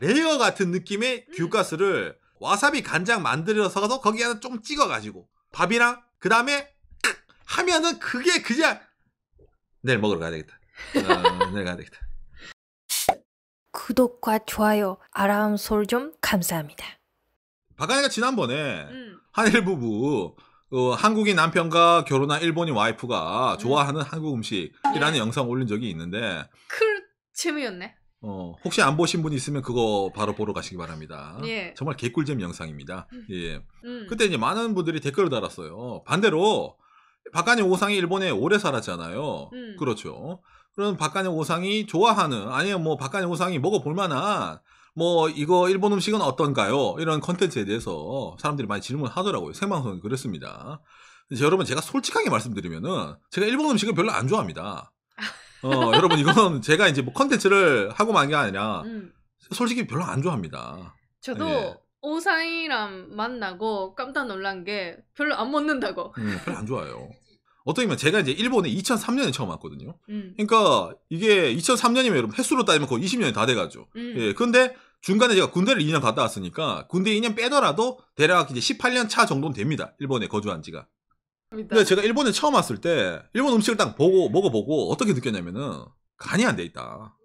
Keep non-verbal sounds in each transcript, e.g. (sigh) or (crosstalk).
레이어 같은 느낌의 음. 귤가스를 와사비 간장 만들어서 거기 하나 좀 찍어가지고 밥이랑 그 다음에 하면은 그게 그냥 내일 먹으러 가야 되겠다. 어, 내일 가야 되겠다. 구독과 좋아요, 아람 솔 좀 감사합니다. 박하니가 지난번에 음. 한일 부부 어, 한국인 남편과 결혼한 일본인 와이프가 음. 좋아하는 한국 음식이라는 네. 영상 올린 적이 있는데 그 재미였네. 어, 혹시 안 보신 분 있으면 그거 바로 보러 가시기 바랍니다. 예. 정말 개꿀잼 영상입니다. 음. 예. 음. 그때 이제 많은 분들이 댓글을 달았어요. 반대로 박가의 오상이 일본에 오래 살았잖아요. 음. 그렇죠. 그럼 박가의 오상이 좋아하는 아니면 뭐박가의 오상이 먹어볼 만한 뭐 이거 일본 음식은 어떤가요? 이런 컨텐츠에 대해서 사람들이 많이 질문하더라고요. 을 생방송이 그랬습니다. 여러분 제가 솔직하게 말씀드리면은 제가 일본 음식을 별로 안 좋아합니다. 어, 여러분 이건 (laughs) 제가 이제 뭐 컨텐츠를 하고 만게 아니라 음. 솔직히 별로 안 좋아합니다. 저도 예. 오상이랑 만나고 깜짝 놀란 게 별로 안 먹는다고. 음, 별로 안 좋아요. 어떻게보면 제가 이제 일본에 2003년에 처음 왔거든요. 음. 그러니까 이게 2003년이면 여러분 횟수로 따지면 거의 20년이 다 돼가죠. 음. 예, 근데 중간에 제가 군대를 2년 갔다 왔으니까 군대 2년 빼더라도 대략 이제 18년 차 정도는 됩니다. 일본에 거주한 지가. 근데 제가 일본에 처음 왔을 때 일본 음식을 딱 보고 먹어보고 어떻게 느꼈냐면은 간이 안 돼 있다.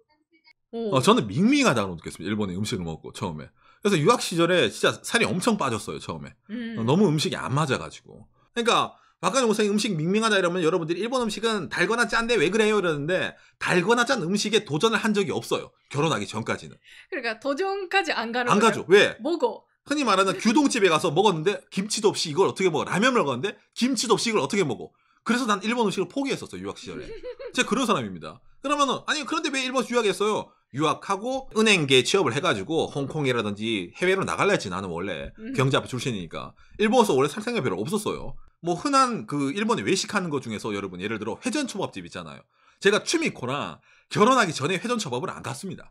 어, 저는 밍밍하다고 느꼈습니다. 일본의 음식을 먹고 처음에. 그래서 유학 시절에 진짜 살이 엄청 빠졌어요 처음에. 음. 너무 음식이 안 맞아가지고. 그러니까 박근혜 목생이 음식 밍밍하다 이러면 여러분들이 일본 음식은 달거나 짠데 왜 그래요 이러는데 달거나 짠 음식에 도전을 한 적이 없어요. 결혼하기 전까지는. 그러니까 도전까지 안 가는. 안 거예요? 가죠. 왜? 먹어. 흔히 말하는 규동집에 가서 먹었는데 김치도 없이 이걸 어떻게 먹어? 라면 먹었는데 김치도 없이 이걸 어떻게 먹어? 그래서 난 일본 음식을 포기했었어 유학 시절에. 제가 그런 사람입니다. 그러면은 아니 그런데 왜 일본 유학했어요? 유학하고 은행계 취업을 해가지고 홍콩이라든지 해외로 나갈라 했지 나는 원래 음. 경제학부 출신이니까 일본에서 원래 살 생각이 별로 없었어요. 뭐 흔한 그 일본에 외식하는 것 중에서 여러분 예를 들어 회전 초밥집 있잖아요. 제가 취미코나 결혼하기 전에 회전 초밥을 안 갔습니다.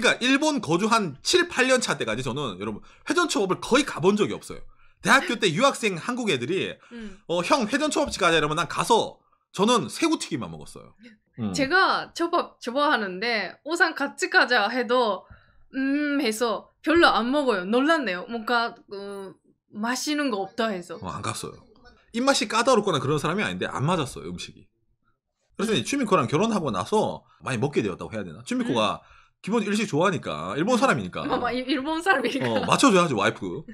그러니까 일본 거주 한 7, 8년 차 때까지 저는 여러분 회전 초업을 거의 가본 적이 없어요. 대학교 때 유학생 한국 애들이 음. 어, 형 회전 초밥집 가자 이러면 난 가서 저는 새우튀김만 먹었어요. 음. 제가 초밥 좋아하는데 오산 같이 가자 해도 음 해서 별로 안 먹어요. 놀랐네요. 뭔가 어, 맛있는 거 없다 해서. 어, 안 갔어요. 입맛이 까다롭거나 그런 사람이 아닌데 안 맞았어요 음식이. 그래서 음. 추미코랑 결혼하고 나서 많이 먹게 되었다고 해야 되나? 취미코가 음. 기본 일식 좋아하니까 일본 음. 사람이니까 어, 일본 사람이니까 어, 맞춰줘야지 와이프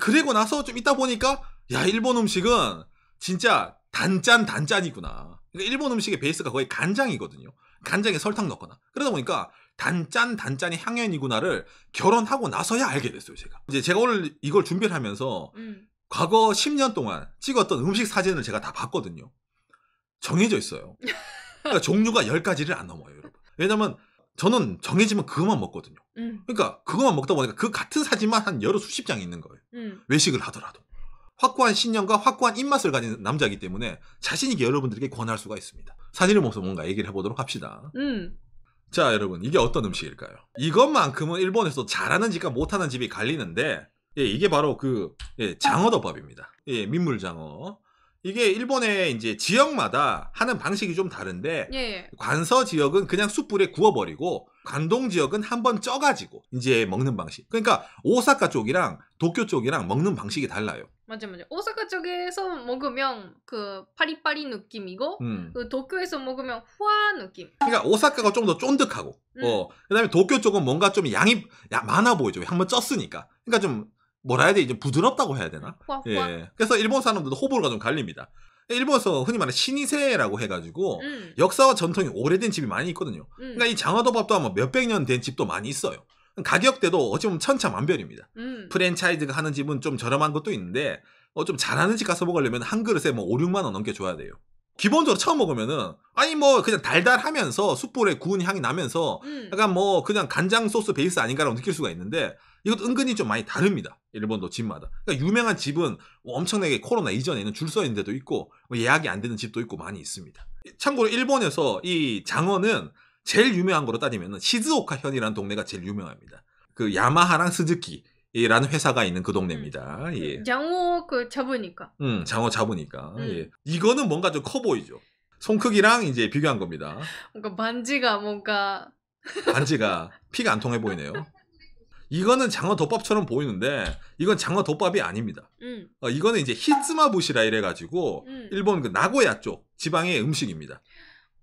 그리고 나서 좀 있다 보니까 야 일본 음식은 진짜 단짠 단짠이구나 그러니까 일본 음식의 베이스가 거의 간장이거든요 간장에 설탕 넣거나 그러다 보니까 단짠 단짠이 향연이구나를 결혼하고 나서야 알게 됐어요 제가 이제 제가 오늘 이걸 준비를 하면서 음. 과거 10년 동안 찍었던 음식 사진을 제가 다 봤거든요 정해져 있어요 그러니까 종류가 10가지를 안 넘어요 여러분 왜냐면 저는 정해지면 그것만 먹거든요. 음. 그러니까 그것만 먹다 보니까 그 같은 사진만 한 여러 수십 장이 있는 거예요. 음. 외식을 하더라도. 확고한 신념과 확고한 입맛을 가진 남자이기 때문에 자신 있게 여러분들에게 권할 수가 있습니다. 사진을 보면서 뭔가 얘기를 해보도록 합시다. 음. 자 여러분 이게 어떤 음식일까요? 이것만큼은 일본에서 잘하는 집과 못하는 집이 갈리는데 예, 이게 바로 그 예, 장어덮밥입니다. 예, 민물장어. 이게 일본의 이제 지역마다 하는 방식이 좀 다른데 예, 예. 관서 지역은 그냥 숯불에 구워버리고 관동 지역은 한번 쪄가지고 이제 먹는 방식. 그러니까 오사카 쪽이랑 도쿄 쪽이랑 먹는 방식이 달라요. 맞아 맞아. 오사카 쪽에서 먹으면 그 파리파리 느낌이고 음. 그 도쿄에서 먹으면 후아 느낌. 그러니까 오사카가 좀 더 쫀득하고 음. 어 그다음에 도쿄 쪽은 뭔가 좀 양이 많아 보이죠. 한번 쪘으니까. 그러니까 좀 뭐라 해야 돼 이제 부드럽다고 해야 되나? 후아, 후 예. 그래서 일본 사람들도 호불호가 좀 갈립니다. 일본에서 흔히 말하는 신이세라고 해가지고 음. 역사와 전통이 오래된 집이 많이 있거든요. 음. 그러니까 이 장화도밥도 아마 몇백 년 된 집도 많이 있어요. 가격대도 어찌 보면 천차만별입니다. 음. 프랜차이즈가 하는 집은 좀 저렴한 것도 있는데 어, 좀 잘하는 집 가서 먹으려면 한 그릇에 뭐 5, 6만 원 넘게 줘야 돼요. 기본적으로 처음 먹으면은 아니 뭐 그냥 달달하면서 숯불에 구운 향이 나면서 음. 약간 뭐 그냥 간장 소스 베이스 아닌가라고 느낄 수가 있는데 이것도 은근히 좀 많이 다릅니다. 일본도 집마다. 그러니까 유명한 집은 엄청나게 코로나 이전에는 줄 서 있는 데도 있고 뭐 예약이 안 되는 집도 있고 많이 있습니다. 참고로 일본에서 이 장어는 제일 유명한 거로 따지면 시즈오카 현이라는 동네가 제일 유명합니다. 그 야마하랑 스즈키 라는 회사가 있는 그 동네입니다. 음, 예. 그 장어 그 잡으니까. 음, 장어 잡으니까. 음. 예. 이거는 뭔가 좀 커 보이죠. 손 크기랑 이제 비교한 겁니다. 뭔가 반지가 뭔가 반지가 피가 안 통해 보이네요. 이거는 장어 덮밥처럼 보이는데 이건 장어 덮밥이 아닙니다. 음. 어, 이거는 이제 히츠마부시라 이래가지고 음. 일본 그 나고야 쪽 지방의 음식입니다.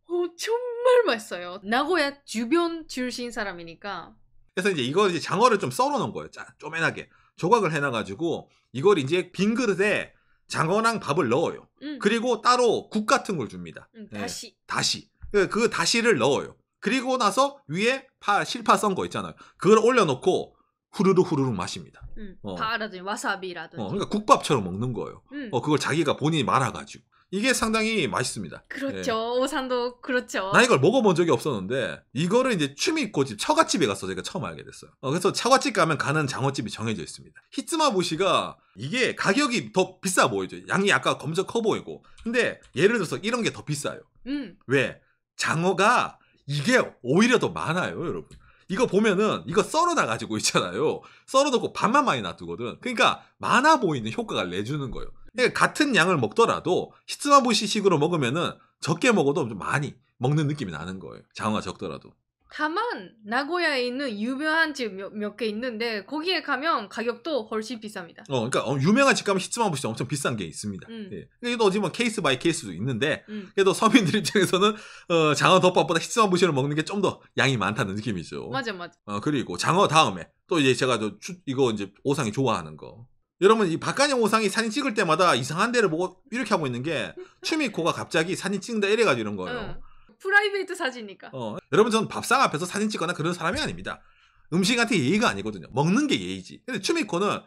오, 어, 정말 맛있어요. 나고야 주변 출신 사람이니까. 그래서 이제 이거 이제 장어를 좀 썰어 놓은 거예요. 자, 쪼매나게 조각을 해놔가지고 이걸 이제 빈 그릇에 장어랑 밥을 넣어요. 음. 그리고 따로 국 같은 걸 줍니다. 음, 네. 다시. 네, 다시. 그, 그 다시를 넣어요. 그리고 나서 위에 파 실파 썬 거 있잖아요. 그걸 올려놓고 후루룩 후루룩 마십니다. 응. 음, 어. 파라든지 와사비라든지. 어, 그러니까 국밥처럼 먹는 거예요. 응. 음. 어, 그걸 자기가 본인이 말아가지고. 이게 상당히 맛있습니다. 그렇죠. 예. 오산도 그렇죠. 나 이걸 먹어본 적이 없었는데 이거를 이제 취미꽃집 처갓집에 가서 제가 처음 알게 됐어요. 어, 그래서 처갓집 가면 가는 장어집이 정해져 있습니다. 히츠마보시가 이게 가격이 더 비싸 보이죠. 양이 아까 검정커 보이고. 근데 예를 들어서 이런 게 더 비싸요. 음. 왜? 장어가 이게 오히려 더 많아요, 여러분. 이거 보면은 이거 썰어 놔가지고 있잖아요. 썰어 놓고 반만 많이 놔두거든. 그러니까 많아 보이는 효과가 내주는 거예요. 그러니까 같은 양을 먹더라도 히트마부시식으로 먹으면은 적게 먹어도 좀 많이 먹는 느낌이 나는 거예요. 장어가 적더라도. 다만 나고야에 있는 유명한 집 몇 개 있는데 거기에 가면 가격도 훨씬 비쌉니다. 어, 그러니까 어, 유명한 집 가면 히츠만 보시죠. 엄청 비싼 게 있습니다. 음. 예. 이것 어찌 보 케이스 바이 케이스도 있는데 음. 그래도 서민들 입장에서는 어, 장어 덮밥보다 히츠만 보시를 먹는 게 좀 더 양이 많다는 느낌이죠. 맞아, 맞아. 어, 그리고 장어 다음에 또 이제 제가 또 추, 이거 이제 오상이 좋아하는 거. 여러분 이 박간영 오상이 사진 찍을 때마다 이상한 데를 보고 이렇게 하고 있는 게 (laughs) 추미코가 갑자기 사진 찍는다 이래가지고 이런 거예요. 응. 프라이베이트 사진이니까. 어. 여러분 저는 밥상 앞에서 사진 찍거나 그런 사람이 아닙니다. 음식한테 예의가 아니거든요. 먹는 게 예의지. 근데 추미코는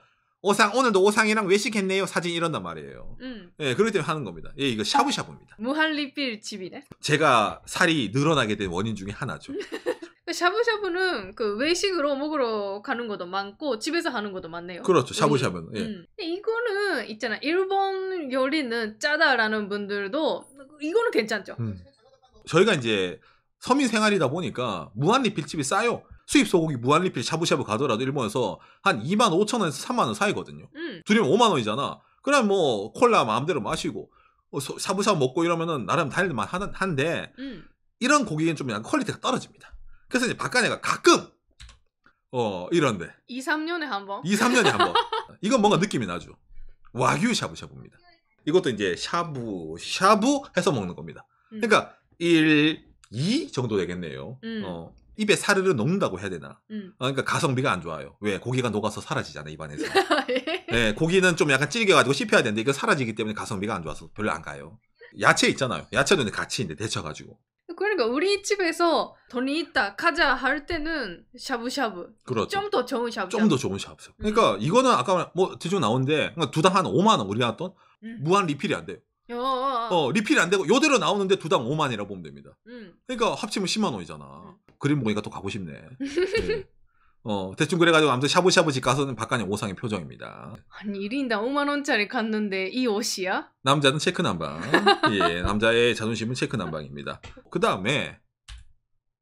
오상 오늘도 오상이랑 외식했네요 사진 이런단 말이에요. 음. 예, 그럴기때 하는 겁니다. 예, 이거 샤브샤브입니다. 무한리필 집이네. 제가 살이 늘어나게 된 원인 중에 하나죠. (laughs) 그 샤브샤브는 그 외식으로 먹으러 가는 것도 많고 집에서 하는 것도 많네요. 그렇죠. 음. 샤브샤브는. 예. 음. 이거는 있잖아. 일본 요리는 짜다라는 분들도 이거는 괜찮죠. 음. 저희가 이제 서민 생활이다 보니까 무한 리필집이 싸요. 수입 소고기 무한 리필 샤브샤브 가더라도 일본에서 한 2만 5천 원에서 3만 원 사이거든요. 음. 둘이면 5만 원이잖아. 그럼 뭐 콜라 마음대로 마시고 어, 샤브샤브 먹고 이러면은 나름 달닐만 한데 음. 이런 고기는 좀 약간 퀄리티가 떨어집니다. 그래서 이제 박간애가 가끔 어 이런데 2, 3년에 한 번. 2, 3년에 한 번. (laughs) 이건 뭔가 느낌이 나죠. 와규 샤브샤브입니다. 이것도 이제 샤브 샤브 해서 먹는 겁니다. 음. 그러니까 1, 2 정도 되겠네요. 음. 어. 입에 사르르 녹는다고 해야 되나? 음. 어, 그러니까 가성비가 안 좋아요. 왜? 고기가 녹아서 사라지잖아, 입안에서. (laughs) 아, 예? 네, 고기는 좀 약간 질겨가지고 씹혀야 되는데 이거 사라지기 때문에 가성비가 안 좋아서 별로 안 가요. 야채 있잖아요. 야채도 같이 있는데 데쳐가지고. 그러니까 우리 집에서 돈이 있다 가자 할 때는 샤브샤브. 그렇죠. 좀 더 좋은 샤브. 좀 더 좋은 샤브. 그러니까 음. 이거는 아까 뭐 대충 나오는데 그러니까 두당 한 5만 원 우리가 했던 음. 무한 리필이 안 돼요. 어 어, 어, 어. 리필이 안 되고 요대로 나오는데 두당 5만이라고 보면 됩니다. 음. 그러니까 합치면 10만 원이잖아. 음. 그림 보니까 또 가고 싶네. 네. 어, 대충 그래가지고 아무튼 샤브샤브 집 가서는 박간의 오상의 표정입니다. 아니 1인당 5만 원짜리 갔는데 이 옷이야? 남자는 체크 난방 예, 남자의 자존심은 체크 난방입니다그 다음에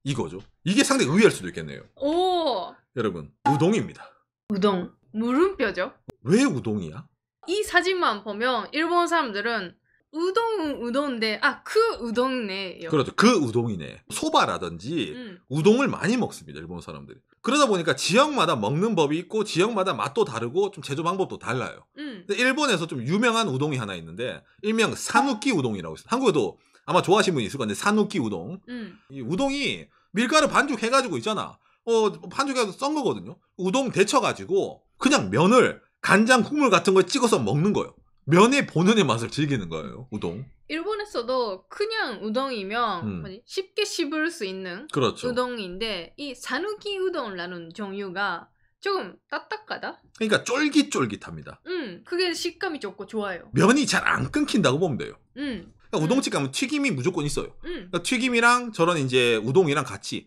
이거죠. 이게 상당히 의외일 수도 있겠네요. 오. 여러분 우동입니다. 우동. 물음뼈죠? 왜 우동이야? 이 사진만 보면 일본 사람들은 우동 우동인데 아 그우동네 그렇죠. 그 우동이네. 소바라든지 음. 우동을 많이 먹습니다. 일본 사람들이. 그러다 보니까 지역마다 먹는 법이 있고 지역마다 맛도 다르고 좀 제조 방법도 달라요. 음. 근데 일본에서 좀 유명한 우동이 하나 있는데 일명 사누끼 우동이라고 있어요. 한국에도 아마 좋아하시는 분이 있을 건데 사누끼 우동. 음. 이 우동이 밀가루 반죽해 가지고 있잖아. 어 반죽해서 썬 거거든요. 우동 데쳐 가지고 그냥 면을 간장 국물 같은 걸 찍어서 먹는 거예요. 면의 본연의 맛을 즐기는 거예요. 우동. 일본에서도 그냥 우동이면 음. 뭐지? 쉽게 씹을 수 있는 그렇죠. 우동인데 이 사누기 우동이라는 종류가 조금 딱딱하다. 그러니까 쫄깃쫄깃합니다. 음, 그게 식감이 좋고 좋아요. 면이 잘 안 끊긴다고 보면 돼요. 음. 그러니까 음. 우동집 가면 튀김이 무조건 있어요. 음. 그러니까 튀김이랑 저런 이제 우동이랑 같이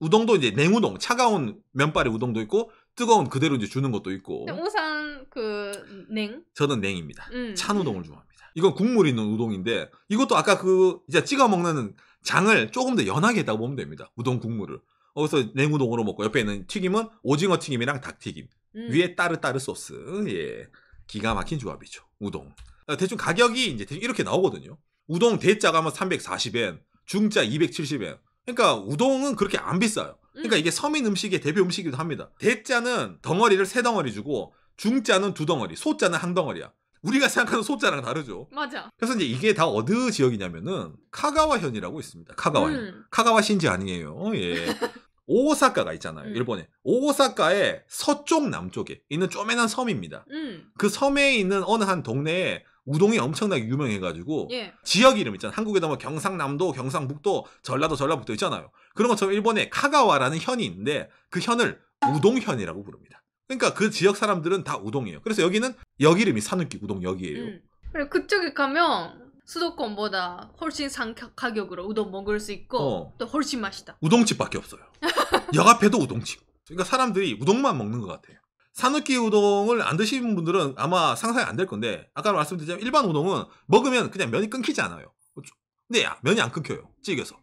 우동도 이제 냉우동, 차가운 면발의 우동도 있고 뜨거운 그대로 이제 주는 것도 있고. 우선 그 냉? 저는 냉입니다. 음. 찬 우동을 음. 좋아합니다. 이건 국물 있는 우동인데 이것도 아까 그 이제 찍어 먹는 장을 조금 더 연하게 했다고 보면 됩니다. 우동 국물을. 거기서 어, 냉우동으로 먹고 옆에 있는 튀김은 오징어 튀김이랑 닭튀김. 음. 위에 따르따르 소스. 예. 기가 막힌 조합이죠. 우동. 어, 대충 가격이 이제 대충 이렇게 나오거든요. 우동 대짜가 면 340엔, 중짜 270엔. 그러니까 우동은 그렇게 안 비싸요. 그러니까 이게 서민 음식의 대표 음식이기도 합니다. 대자는 덩어리를 세 덩어리 주고 중자는 두 덩어리, 소자는 한 덩어리야. 우리가 생각하는 소자랑 다르죠. 맞아. 그래서 이제 이게 다 어느 지역이냐면은 카가와현이라고 있습니다. 카가와현. 음. 카가와신지 아니에요. 예. (laughs) 오사카가 있잖아요. 음. 일본에. 오사카의 서쪽 남쪽에 있는 쪼매난 섬입니다. 음. 그 섬에 있는 어느 한 동네에 우동이 엄청나게 유명해가지고 예. 지역 이름 있잖아요. 한국에도 뭐 경상남도, 경상북도, 전라도, 전라북도 있잖아요. 그런 것처럼 일본에 카가와라는 현이 있는데 그 현을 우동현이라고 부릅니다. 그러니까 그 지역 사람들은 다 우동이에요. 그래서 여기는 역 이름이 사누키 우동 역이에요. 음. 그리 그쪽에 가면 수도권보다 훨씬 상 가격으로 우동 먹을 수 있고 어. 또 훨씬 맛있다. 우동집밖에 없어요. (laughs) 역 앞에도 우동집. 그러니까 사람들이 우동만 먹는 것 같아요. 사누키 우동을 안드시는 분들은 아마 상상이 안 될 건데 아까 말씀드렸지만 일반 우동은 먹으면 그냥 면이 끊기지 않아요. 그렇죠? 근데 야, 면이 안 끊겨요. 찌개서.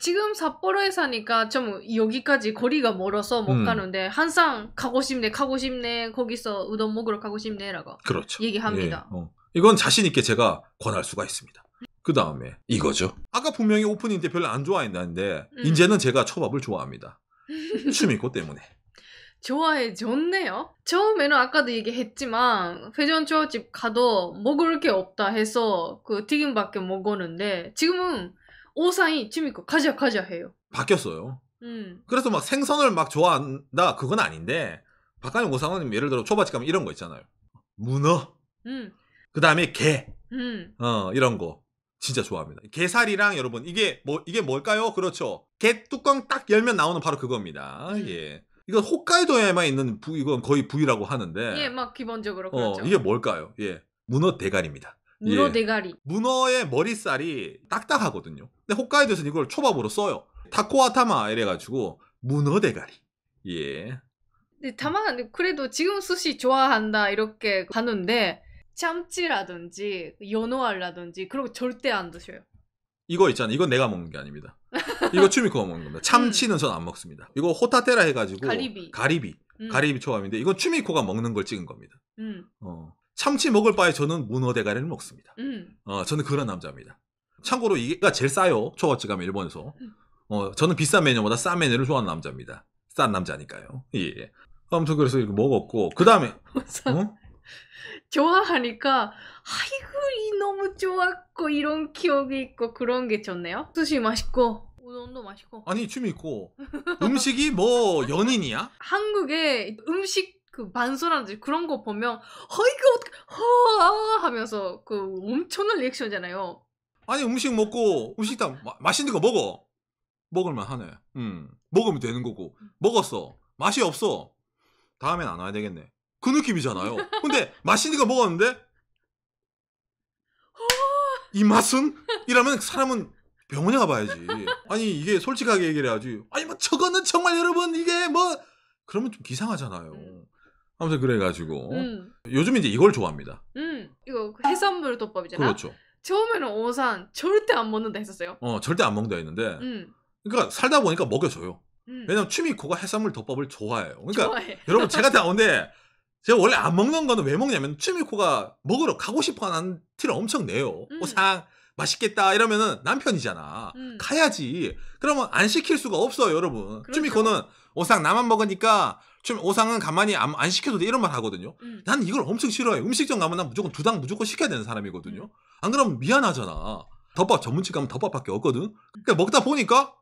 지금 삿포로에 사니까 좀 여기까지 거리가 멀어서 못 음. 가는데 항상 가고 싶네 가고 싶네 거기서 우동 먹으러 가고 싶네라고 그렇죠. 얘기합니다. 예, 어. 이건 자신 있게 제가 권할 수가 있습니다. 그 다음에 이거죠. 아까 분명히 오프닝 때 별로 안 좋아했는데 음. 이제는 제가 초밥을 좋아합니다. 춤이고 때문에. (laughs) 좋아해줬네요. 처음에는 아까도 얘기했지만 회전초밥 가도 먹을 게 없다 해서 그 튀김밖에 먹었는데 지금은 오상이 취미고 가자 가자 해요. 바뀌었어요. 음. 그래서 막 생선을 막 좋아한다 그건 아닌데 박가영 오상은 예를 들어 초밥집 가면 이런 거 있잖아요. 문어. 음. 그 다음에 게. 음. 어 이런 거 진짜 좋아합니다. 게살이랑 여러분 이게 뭐 이게 뭘까요? 그렇죠. 게 뚜껑 딱 열면 나오는 바로 그겁니다. 음. 예. 이거 홋카이도에만 있는 부 이건 거의 부위라고 하는데. 예, 막 기본적으로 어, 그렇죠. 어, 이게 뭘까요? 예, 문어 대가리입니다. 문어 예. 대가리. 문어의 머릿살이 딱딱하거든요. 근데 홋카이도에서는 이걸 초밥으로 써요. 타코아타마 이래가지고 문어 대가리. 예. 근 네, 다만 그래도 지금 스시 좋아한다 이렇게 하는데 참치라든지 연어알라든지 그런 거 절대 안 드셔요. 이거 있잖아. 이건 내가 먹는 게 아닙니다. 이거 추미코가 먹는 겁니다. 참치는 전안 음. 먹습니다. 이거 호타테라 해가지고 가리비, 가리비, 음. 가리비 초밥인데 이건 추미코가 먹는 걸 찍은 겁니다. 음. 어. 참치 먹을 바에 저는 문어 대가리를 먹습니다. 음. 어, 저는 그런 남자입니다. 참고로 이게가 제일 싸요. 초가치 가면 일본에서. 어, 저는 비싼 메뉴보다 싼 메뉴를 좋아하는 남자입니다. 싼 남자니까요. 예. 아무튼 그래서 이렇게 먹었고 그 다음에 어? 좋아하니까 아이고 너무 좋았고 이런 기억이 있고 그런 게 좋네요. 스시 맛있고 우동도 맛있고 아니 춤이 있고 음식이 뭐 연인이야? 한국의 음식 그 반소라든지 그런 거 보면 허이그 어떡 아 하면서 그 엄청난 리액션이잖아요. 아니 음식 먹고 음식당 마, 맛있는 거 먹어 먹을만 하네 음 먹으면 되는 거고 먹었어 맛이 없어 다음엔 안 와야 되겠네 그 느낌이잖아요 근데 (laughs) 맛있는 거 먹었는데 아! 이 맛은 이러면 사람은 병원에 가봐야지 아니 이게 솔직하게 얘기를 해야지 아니 뭐 저거는 정말 여러분 이게 뭐 그러면 좀 이상하잖아요 음. 아무튼 그래가지고 음. 요즘 이제 이걸 좋아합니다 음 이거 해산물 덮밥이잖아 그렇죠 처음에는 오산 절대 안 먹는다 했었어요. 어, 절대 안 먹는다 했는데. 음. 그니까 살다 보니까 먹여줘요. 음. 왜냐면 취미코가 해산물 덮밥을 좋아해요. 그러니까 좋아해. (laughs) 여러분 제가 나오는데 제가 원래 안 먹는 거는 왜 먹냐면 취미코가 먹으러 가고 싶어 하는 티를 엄청 내요. 음. 오상 맛있겠다 이러면은 남편이잖아. 음. 가야지. 그러면 안 시킬 수가 없어요, 여러분. 그렇죠. 쭈미코는 오상 나만 먹으니까 좀 오상은 가만히 안, 안 시켜도 돼 이런 말 하거든요. 음. 난 이걸 엄청 싫어해. 음식점 가면 난 무조건 두 당 무조건 시켜야 되는 사람이거든요. 음. 안 그러면 미안하잖아. 덮밥 전문집 가면 덮밥밖에 없거든. 그러니까 먹다 보니까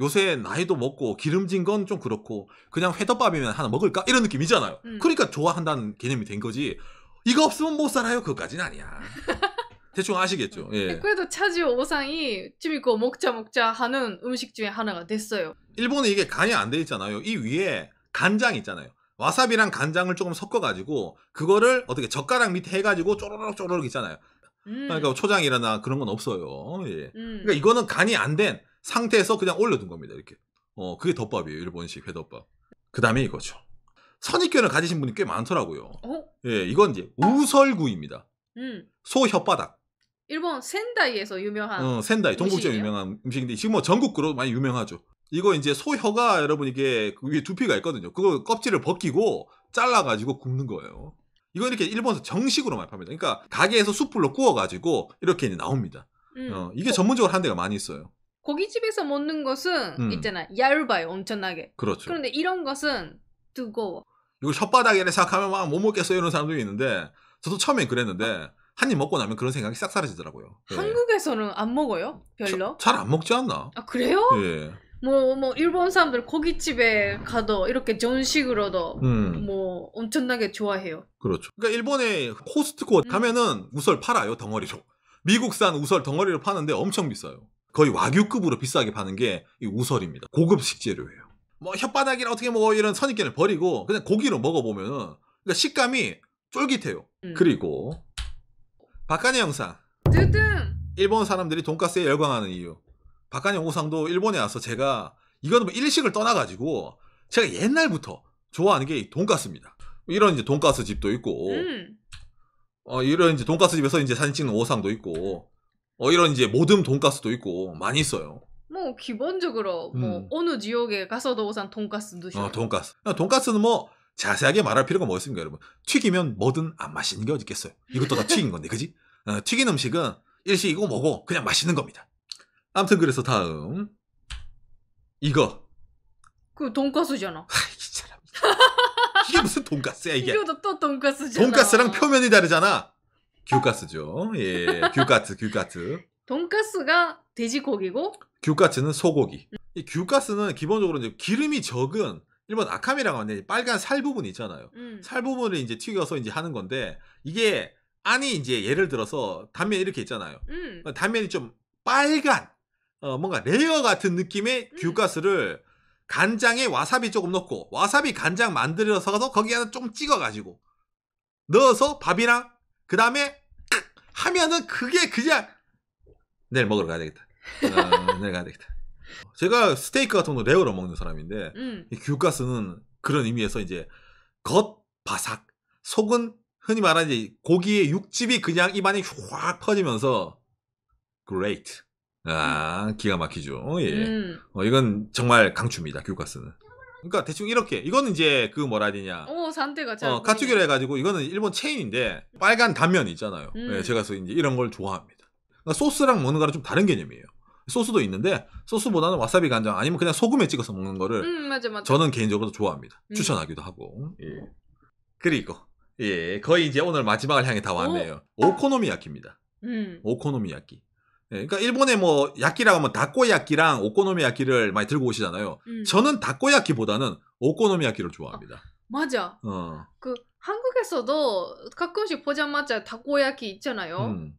요새 나이도 먹고 기름진 건 좀 그렇고 그냥 회덮밥이면 하나 먹을까 이런 느낌이잖아요. 음. 그러니까 좋아한다는 개념이 된 거지. 이거 없으면 못 살아요. 그거까지는 아니야. (laughs) 대충 아시겠죠. 예. 네, 그래도 차지 오상이 찜이고 먹자 먹자 하는 음식 중에 하나가 됐어요. 일본은 이게 간이 안 돼 있잖아요. 이 위에 간장 있잖아요. 와사비랑 간장을 조금 섞어가지고 그거를 어떻게 젓가락 밑에 해가지고 쪼르륵 쪼르륵 있잖아요. 음. 그러니까 초장이라나 그런 건 없어요. 예. 음. 그러니까 이거는 간이 안 된 상태에서 그냥 올려둔 겁니다. 이렇게. 어, 그게 덮밥이에요. 일본식 회덮밥. 그 다음에 이거죠. 선입견을 가지신 분이 꽤 많더라고요. 어? 예, 이건 이제 우설구입니다. 음. 소 혓바닥. 일본 센다이에서 유명한. 어, 센다이 동국지 유명한 음식인데 지금 뭐 전국으로 많이 유명하죠. 이거 이제 소 혀가 여러분 이게 위에 두피가 있거든요. 그거 껍질을 벗기고 잘라가지고 굽는 거예요. 이거 이렇게 일본에서 정식으로 말합니다 그러니까 가게에서 숯불로 구워가지고 이렇게 이제 나옵니다. 음. 어, 이게 전문적으로 하는 데가 많이 있어요. 고깃집에서 먹는 것은 음. 있잖아 얇아요 엄청나게. 그렇죠. 그런데 이런 것은 두꺼워. 이거 혓바닥에 생각하면 막못 먹겠어 이런 사람들이 있는데 저도 처음엔 그랬는데 어. 한입 먹고 나면 그런 생각이 싹 사라지더라고요. 예. 한국에서는 안 먹어요 별로? 잘 안 먹지 않나? 아 그래요? 예. 뭐, 뭐, 일본 사람들 고깃집에 가도 이렇게 전식으로도 음. 뭐 엄청나게 좋아해요. 그렇죠. 그러니까 일본에 코스트코 음. 가면은 우설 팔아요, 덩어리로. 미국산 우설 덩어리로 파는데 엄청 비싸요. 거의 와규급으로 비싸게 파는 게 이 우설입니다. 고급 식재료예요. 뭐 혓바닥이나 어떻게 먹어 뭐 이런 선입견을 버리고 그냥 고기로 먹어보면은 그러니까 식감이 쫄깃해요. 음. 그리고 박간의 영상. 뜨뜸! 일본 사람들이 돈가스에 열광하는 이유. 박한영 오상도 일본에 와서 제가 이거는 뭐 일식을 떠나가지고 제가 옛날부터 좋아하는 게 돈가스입니다. 이런 이제 돈가스 집도 있고, 음. 어, 이런 이제 돈가스 집에서 이제 사진 찍는 오상도 있고, 어, 이런 이제 모듬 돈가스도 있고, 많이 있어요. 뭐, 기본적으로, 뭐, 음. 어느 지역에 가서도 오상 돈가스 드셔 어, 돈가스. 아, 돈가스는 뭐, 자세하게 말할 필요가 뭐 있습니까, 여러분? 튀기면 뭐든 안 맛있는 게 어디 겠어요 이것도 다 튀긴 건데, 그지? 어, 튀긴 음식은 일식이고 뭐고, 그냥 맛있는 겁니다. 아무튼 그래서 다음 이거 그 돈가스잖아. (laughs) 이게 무슨 돈가스야 이게? 이거도 또 돈가스잖아. 돈가스랑 표면이 다르잖아. 규가스죠. 예, 규가스, 규가스. 돈가스가 돼지고기고 규가스는 소고기. 음. 이 규가스는 기본적으로 이제 기름이 적은 일본 아카미라고 하는 빨간 살 부분 있잖아요. 음. 살 부분을 이제 튀겨서 이제 하는 건데 이게 아니 이제 예를 들어서 단면 이렇게 있잖아요. 음. 단면이 좀 빨간 어, 뭔가 레이어 같은 느낌의 음. 귤가스를 간장에 와사비 조금 넣고 와사비 간장 만들어서 거기 하나 좀 찍어가지고 넣어서 밥이랑 그 다음에 하면은 그게 그냥 내일 먹으러 가야 되겠다. 어, 내일 가야 되겠다. 제가 스테이크 같은 거 레어로 먹는 사람인데 음. 이 귤가스는 그런 의미에서 이제 겉 바삭 속은 흔히 말하는 고기의 육즙이 그냥 입안에 확 퍼지면서 그레이트 아, 기가 막히죠. 어, 예. 음. 어, 이건 정말 강추입니다. 교과서는. 그러니까 대충 이렇게 이거는 이제 그 뭐라 해야 되냐 오 산대가 잘. 어, 어 이네 카츠기를 해가지고 이거는 일본 체인인데 빨간 단면 있잖아요. 음. 예, 제가 이제 이런 걸 좋아합니다. 그러니까 소스랑 먹는 거랑 좀 다른 개념이에요. 소스도 있는데 소스보다는 와사비 간장 아니면 그냥 소금에 찍어서 먹는 거를 음, 맞아, 맞아. 저는 개인적으로 좋아합니다. 음. 추천하기도 하고. 예. 그리고 예 거의 이제 오늘 마지막을 향해 다 왔네요. 오. 코노미야키입니다 음. 오코노미야키. 예, 그러니까 일본에 뭐 야끼라고 하면 다꼬야끼랑 오코노미야끼를 많이 들고 오시잖아요. 음. 저는 다꼬야끼보다는 오코노미야끼를 좋아합니다. 아, 맞아. 어. 그 한국에서도 가끔씩 보자마자 다꼬야끼 있잖아요. 음.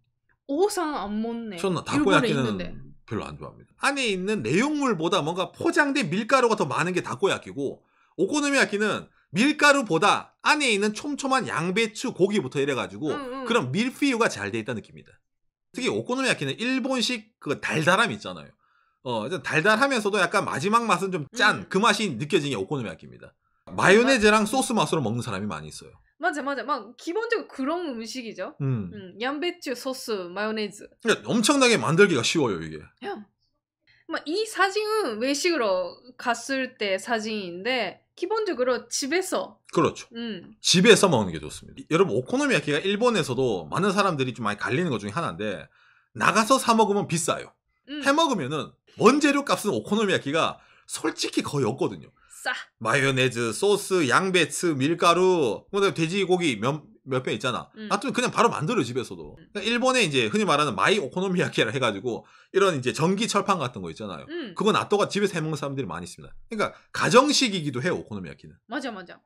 오상 안 먹네. 저는 다꼬야끼는 별로 안 좋아합니다. 안에 있는 내용물보다 뭔가 포장된 밀가루가 더 많은 게 다꼬야끼고 오코노미야끼는 밀가루보다 안에 있는 촘촘한 양배추 고기부터 이래가지고 음, 음. 그런 밀피유가 잘 돼 있다 는 느낍니다. 특히 오코노미야키는 일본식 그 달달함 있잖아요. 어, 달달하면서도 약간 마지막 맛은 좀 짠, 음. 그 맛이 느껴지는 게 오코노미야키입니다. 마요네즈랑 소스 맛으로 먹는 사람이 많이 있어요. 맞아 맞아 막 기본적으로 그런 음식이죠. 음. 음 양배추 소스 마요네즈. 그러니까 엄청나게 만들기가 쉬워요 이게. 야. 막이 사진은 외식으로 갔을 때 사진인데 기본적으로 집에서 그렇죠. 음. 집에서 먹는 게 좋습니다. 여러분 오코노미야키가 일본에서도 많은 사람들이 좀 많이 갈리는 것 중에 하나인데 나가서 사 먹으면 비싸요. 음. 해 먹으면은 원재료 값은 오코노미야키가 솔직히 거의 없거든요. 싸. 마요네즈, 소스, 양배추, 밀가루, 뭐 돼지고기, 면, 몇편 있잖아. 음. 놔두 그냥 바로 만들어 집에서도. 그 일본에 이제 흔히 말하는 마이 오코노미야키라 해가지고 이런 이제 전기 철판 같은 거 있잖아요. 음. 그건 아또가 집에서 해먹는 사람들이 많이 있습니다. 그러니까 가정식이기도 해 오코노미야키는. 맞아 맞아.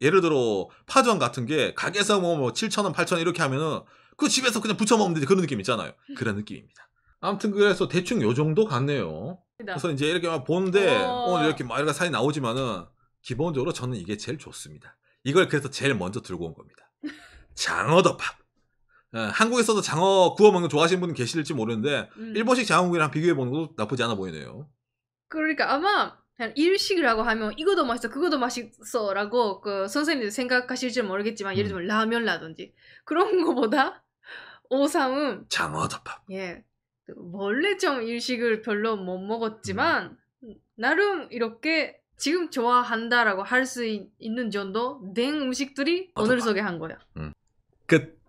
예를 들어 파전 같은 게 가게에서 뭐, 뭐 7천 원, 8천 원 이렇게 하면은 그 집에서 그냥 부쳐 먹으면 되지 그런 느낌 있잖아요. 음. 그런 느낌입니다. 아무튼 그래서 대충 요 정도 같네요. 그래서 이제 이렇게 막 보는데 어... 오늘 이렇게 막 이렇게 사이 나오지만은 기본적으로 저는 이게 제일 좋습니다. 이걸 그래서 제일 먼저 들고 온 겁니다. 장어덮밥. 예, 한국에서도 장어 구워 먹는 거 좋아하시는 분 계실지 모르는데 음. 일본식 장어국이랑 비교해 보는 것도 나쁘지 않아 보이네요. 그러니까 아마 그냥 일식이라고 하면 이거도 맛있어 그것도 맛있어라고 그 선생님들 생각하실지 모르겠지만 예를 들면 음. 라면라든지 그런 거보다 오삼은 장어덮밥. 예. 그 원래 좀 일식을 별로 못 먹었지만 음. 나름 이렇게 지금 좋아한다라고 할 수 있는 정도 된 음식들이 오늘 소개한 거야. 음. 끝.